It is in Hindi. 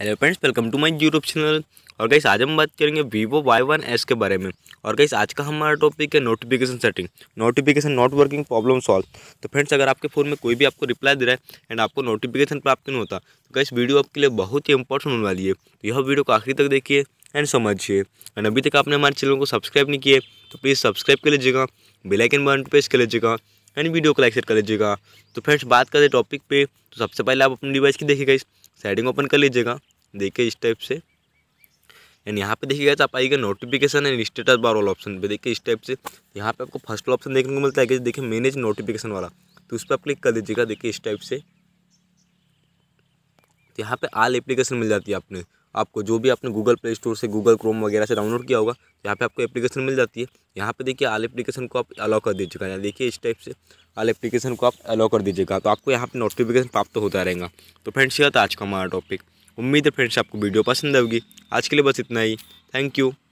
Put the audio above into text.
hello friends welcome to my YouTube channel और गाइस आज हम बात करेंगे वीवो वाई वन एस के बारे में और गाइस आज का हमारा टॉपिक है notification setting notification not working problem solve तो फ्रेंड्स अगर आपके फ़ोन में कोई भी आपको रिप्लाई दे रहा है एंड आपको नोटिफिकेशन प्राप्त नहीं होता तो गाइस वीडियो आपके लिए बहुत ही इंपॉर्टेंट होने वाली है तो यह वीडियो को आखिरी तक देखिए एंड समझिए एंड अभी तक आपने हमारे चैनल को सब्सक्राइब नहीं किए तो प्लीज़ सब्सक्राइब कर लीजिएगा बेलाइकन बटन प्रेस कर लीजिएगा एंड वीडियो को लाइक शेयर कर लीजिएगा तो फ्रेंड्स बात करें टॉपिक पे तो सबसे पहले आप अपनी डिवाइस की देखिएगा इस सेटिंग ओपन कर लीजिएगा देखिए इस टाइप से एंड यहाँ पे देखिएगा तो आप आइएगा नोटिफिकेशन एंड स्टेटस बार वाला ऑप्शन पे देखिए इस टाइप से यहाँ पे आपको फर्स्ट ऑप्शन देखने को मिलता है देखिए मैनेज नोटिफिकेशन वाला तो उस पर आप क्लिक कर दीजिएगा देखिए इस टाइप से तो यहाँ पे आल एप्लीकेशन मिल जाती है आपने आपको जो भी आपने गूगल प्ले स्टोर से गूगल क्रोम वगैरह से डाउनलोड किया होगा यहाँ पे आपको एप्लीकेशन मिल जाती है यहाँ पे देखिए आल एप्लीकेशन को आप अलाउ कर दीजिएगा यहाँ देखिए इस टाइप से आल एप्लीकेशन को आप अलाउ कर दीजिएगा तो आपको यहाँ पर नोटिफिकेशन प्राप्त होता रहेगा तो फ्रेंड्स यह था आज का हमारा टॉपिक उम्मीद है फ्रेंड्स आपको वीडियो पसंद आएगी आज के लिए बस इतना ही थैंक यू